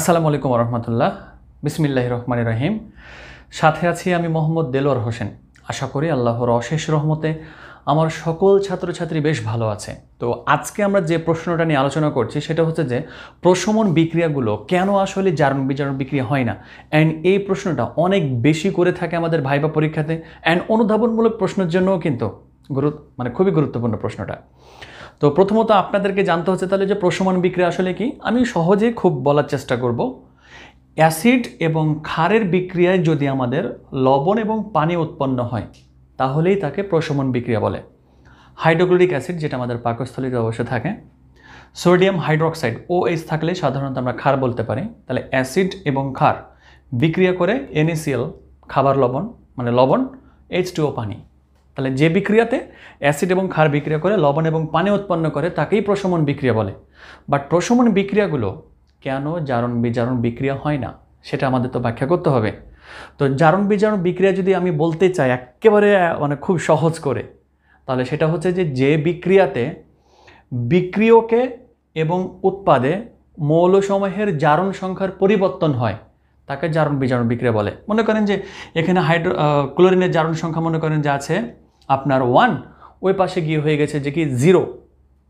আসসালামু আলাইকুম রহমতুল্লাহ বিসমিল্লাহ রহমান রহিম সাথে আছি আমি মোহাম্মদ দেলোয়ার হোসেন আশা করি আল্লাহর অশেষ রহমতে আমার সকল ছাত্রছাত্রী বেশ ভালো আছে তো আজকে আমরা যে প্রশ্নটা নিয়ে আলোচনা করছি সেটা হচ্ছে যে প্রশমন বিক্রিয়াগুলো কেন আসলে জারণ বিজারণ বিক্রিয়া হয় না অ্যান্ড এই প্রশ্নটা অনেক বেশি করে থাকে আমাদের ভাইবা পরীক্ষাতে অ্যান্ড অনুধাবনমূলক প্রশ্নের জন্যও কিন্তু গুরু মানে খুবই গুরুত্বপূর্ণ প্রশ্নটা তো প্রথমত আপনাদেরকে জানতে হচ্ছে তাহলে যে প্রশমান বিক্রিয়া আসলে কি আমি সহজে খুব বলার চেষ্টা করব অ্যাসিড এবং ক্ষারের বিক্রিয়ায় যদি আমাদের লবণ এবং পানি উৎপন্ন হয় তাহলেই তাকে প্রশমন বিক্রিয়া বলে হাইড্রোক্লোরিক অ্যাসিড যেটা আমাদের পাকস্থলীতে অবশ্য থাকে সোডিয়াম হাইড্রোক্সাইড ও এইচ থাকলে সাধারণত আমরা খার বলতে পারি তাহলে অ্যাসিড এবং খার বিক্রিয়া করে এনএসিএল খাবার লবণ মানে লবণ এইচ পানি তাহলে যে বিক্রিয়াতে অ্যাসিড এবং ক্ষার বিক্রিয়া করে লবণ এবং পানি উৎপন্ন করে তাকেই প্রশমন বিক্রিয়া বলে বাট প্রশমন বিক্রিয়াগুলো কেন জারণ বিজারণ বিক্রিয়া হয় না সেটা আমাদের তো ব্যাখ্যা করতে হবে তো জারণ বিজারণ বিক্রিয়া যদি আমি বলতে চাই একেবারে মানে খুব সহজ করে তাহলে সেটা হচ্ছে যে যে বিক্রিয়াতে বিক্রিয়কে এবং উৎপাদে মৌলসমূহের জারণ সংখ্যার পরিবর্তন হয় তাকে জারণ বিজারণ বিক্রিয়া বলে মনে করেন যে এখানে হাইড্রো ক্লোরিনের জারণ সংখ্যা মনে করেন যে আছে আপনার ওয়ান ওই পাশে গিয়ে হয়ে গেছে যে কি জিরো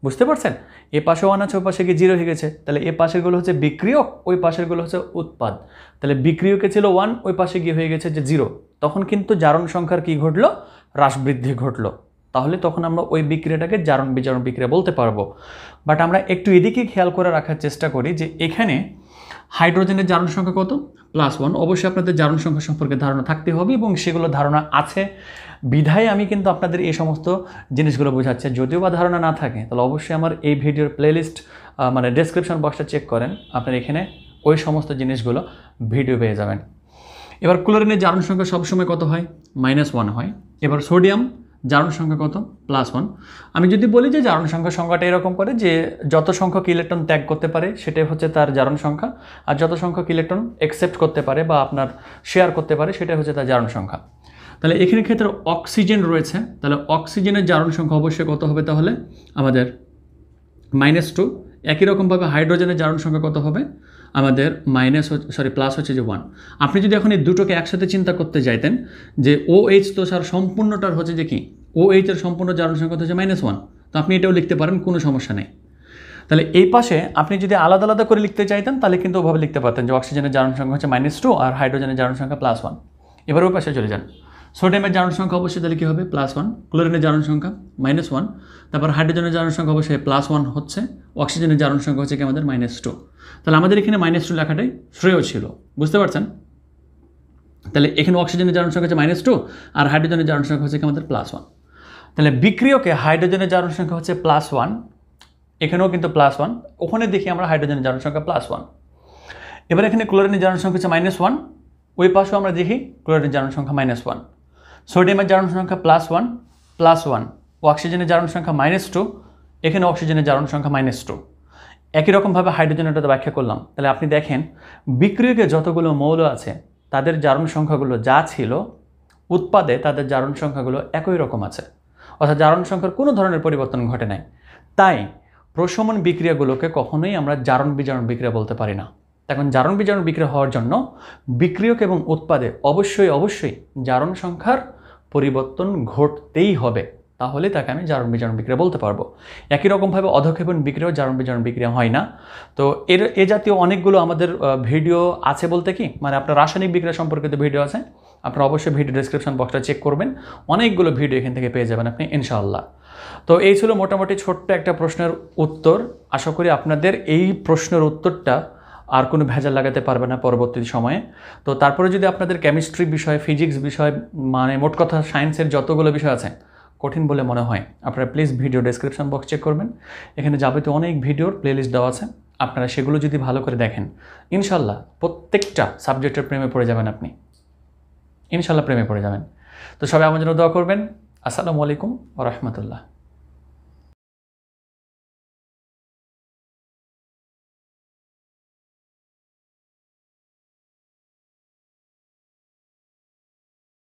বুঝতে পারছেন এ পাশে ওয়ান আছে ওই পাশে গিয়ে জিরো হয়ে গেছে তাহলে এ পাশেরগুলো হচ্ছে বিক্রিয়ক ওই পাশেরগুলো হচ্ছে উৎপাদ তাহলে বিক্রিয়কে ছিল ওয়ান ওই পাশে গিয়ে হয়ে গেছে যে জিরো তখন কিন্তু জারণ সংখ্যার কি ঘটলো হ্রাস বৃদ্ধি ঘটলো তাহলে তখন আমরা ওই বিক্রিয়াটাকে জারণ বিজারণ বিক্রিয়া বলতে পারবো বাট আমরা একটু এদিকে খেয়াল করে রাখার চেষ্টা করি যে এখানে হাইড্রোজেনের জারণ সংখ্যা কত প্লাস ওয়ান অবশ্যই আপনাদের জারণ সংখ্যা সম্পর্কে ধারণা থাকতে হবে এবং সেগুলো ধারণা আছে বিধায় আমি কিন্তু আপনাদের এই সমস্ত জিনিসগুলো বোঝাচ্ছি যদিও বা ধারণা না থাকে তাহলে অবশ্যই আমার এই ভিডিওর প্লেলিস্ট মানে ডেসক্রিপশন বক্সটা চেক করেন আপনার এখানে ওই সমস্ত জিনিসগুলো ভিডিও পেয়ে যাবেন এবার ক্লোরিনের জারণ সংখ্যা সবসময় কত হয় মাইনাস ওয়ান হয় এবার সোডিয়াম জারণ সংখ্যা কত প্লাস ওয়ান আমি যদি বলি যে জারণ সংখ্যা সংখ্যাটা এরকম করে যে যত সংখ্যক ইলেকট্রন ত্যাগ করতে পারে সেটাই হচ্ছে তার জারণ সংখ্যা আর যত সংখ্যক ইলেকট্রন অ্যাকসেপ্ট করতে পারে বা আপনার শেয়ার করতে পারে সেটাই হচ্ছে তার জারণ সংখ্যা তাহলে এখানে ক্ষেত্রে অক্সিজেন রয়েছে তাহলে অক্সিজেনের জারণ সংখ্যা অবশ্যই কত হবে তাহলে আমাদের মাইনাস টু একই রকমভাবে হাইড্রোজেনের জারণ সংখ্যা কত হবে আমাদের মাইনাস হচ্ছে সরি প্লাস হচ্ছে যে ওয়ান আপনি যদি এখন এই দুটোকে একসাথে চিন্তা করতে যাইতেন যে ও এইচ তো স্যার সম্পূর্ণটার হচ্ছে যে কি ও এইচের সম্পূর্ণ জারণ সংখ্যা হচ্ছে মাইনাস ওয়ান তো আপনি এটাও লিখতে পারেন কোনো সমস্যা নেই তাহলে এই পাশে আপনি যদি আলাদা আলাদা করে লিখতে চাইতেন তাহলে কিন্তু ওভাবে লিখতে পারতেন যে অক্সিজেনের জারণ সংখ্যা হচ্ছে মাইনাস টু আর হাইড্রোজেনের জারণ সংখ্যা প্লাস ওয়ান এবার ওই পাশে চলে যান সোডিয়ামের জারণ সংখ্যা অবশ্যই তাহলে কী হবে প্লাস ওয়ান ক্লোরিনের জারণ সংখ্যা মাইনাস ওয়ান তারপর হাইড্রোজেনের জারণ সংখ্যা অবশ্যই প্লাস ওয়ান হচ্ছে অক্সিজেনের জারণ সংখ্যা হচ্ছে কি আমাদের মাইনাস টু তাহলে আমাদের এখানে মাইনাস টু লেখাটাই শ্রেয় ছিল বুঝতে পারছেন তাহলে এখানে অক্সিজেনের জারণ সংখ্যা হচ্ছে মাইনাস টু আর হাইড্রোজেনের জারণ সংখ্যা হচ্ছে কি আমাদের প্লাস ওয়ান তাহলে বিক্রিয়কে হাইড্রোজেনের জারণ সংখ্যা হচ্ছে প্লাস ওয়ান এখানেও কিন্তু প্লাস ওয়ান ওখানে দেখি আমরা হাইড্রোজেনের জারণ সংখ্যা প্লাস ওয়ান এবার এখানে ক্লোরিনের জারণ সংখ্যা হচ্ছে মাইনাস ওয়ান ওই পাশেও আমরা দেখি ক্লোরিনের জারণ সংখ্যা মাইনাস ওয়ান সোডিয়ামের জারণ সংখ্যা প্লাস ওয়ান প্লাস ওয়ান অক্সিজেনের জারণ সংখ্যা মাইনাস টু এখানে অক্সিজেনের জারণ সংখ্যা মাইনাস টু একই রকমভাবে হাইড্রোজেনটা ব্যাখ্যা করলাম তাহলে আপনি দেখেন বিক্রিয়কে যতগুলো মৌল আছে তাদের জারণ সংখ্যাগুলো যা ছিল উৎপাদে তাদের জারণ সংখ্যাগুলো একই রকম আছে অর্থাৎ জারণ সংখ্যার কোনো ধরনের পরিবর্তন ঘটে নাই তাই প্রশমন বিক্রিয়াগুলোকে কখনোই আমরা জারণ বিজারণ বিক্রিয়া বলতে পারি না এখন জারণ বিজারণ বিক্রিয়া হওয়ার জন্য বিক্রিয়ক এবং উৎপাদে অবশ্যই অবশ্যই জারণ সংখ্যার পরিবর্তন ঘটতেই হবে তাহলে তাকে আমি জারণ বিজারণ বিক্রিয়া বলতে পারবো একই রকমভাবে অধক্ষেপণ বিক্রিয়াও জারণ বিজারণ বিক্রিয়া হয় না তো এর এ জাতীয় অনেকগুলো আমাদের ভিডিও আছে বলতে কি মানে আপনার রাসায়নিক বিক্রিয়া সম্পর্কিত ভিডিও আছে আপনারা অবশ্যই ভিডিও ডিসক্রিপশন বক্সটা চেক করবেন অনেকগুলো ভিডিও এখান থেকে পেয়ে যাবেন আপনি ইনশাআল্লাহ তো এই ছিল মোটামুটি ছোট্ট একটা প্রশ্নের উত্তর আশা করি আপনাদের এই প্রশ্নের উত্তরটা আর কোনো ভেজাল লাগাতে পারবে না পরবর্তী সময়ে তো তারপরে যদি আপনাদের কেমিস্ট্রি বিষয় ফিজিক্স বিষয় মানে মোট কথা সায়েন্সের যতগুলো বিষয় আছে কঠিন বলে মনে হয় আপনারা please video description box check করবেন এখানে যাবতীয় অনেক ভিডিওর প্লেলিস্ট দেওয়া আছে আপনারা সেগুলো যদি ভালো করে দেখেন ইনশাল্লাহ প্রত্যেকটা সাবজেক্টের প্রেমে পড়ে যাবেন আপনি ইনশাল্লাহ প্রেমে পড়ে যাবেন তো সবাই আমার জন্য দোয়া করবেন আসসালামু আলাইকুম রহমতুল্লাহ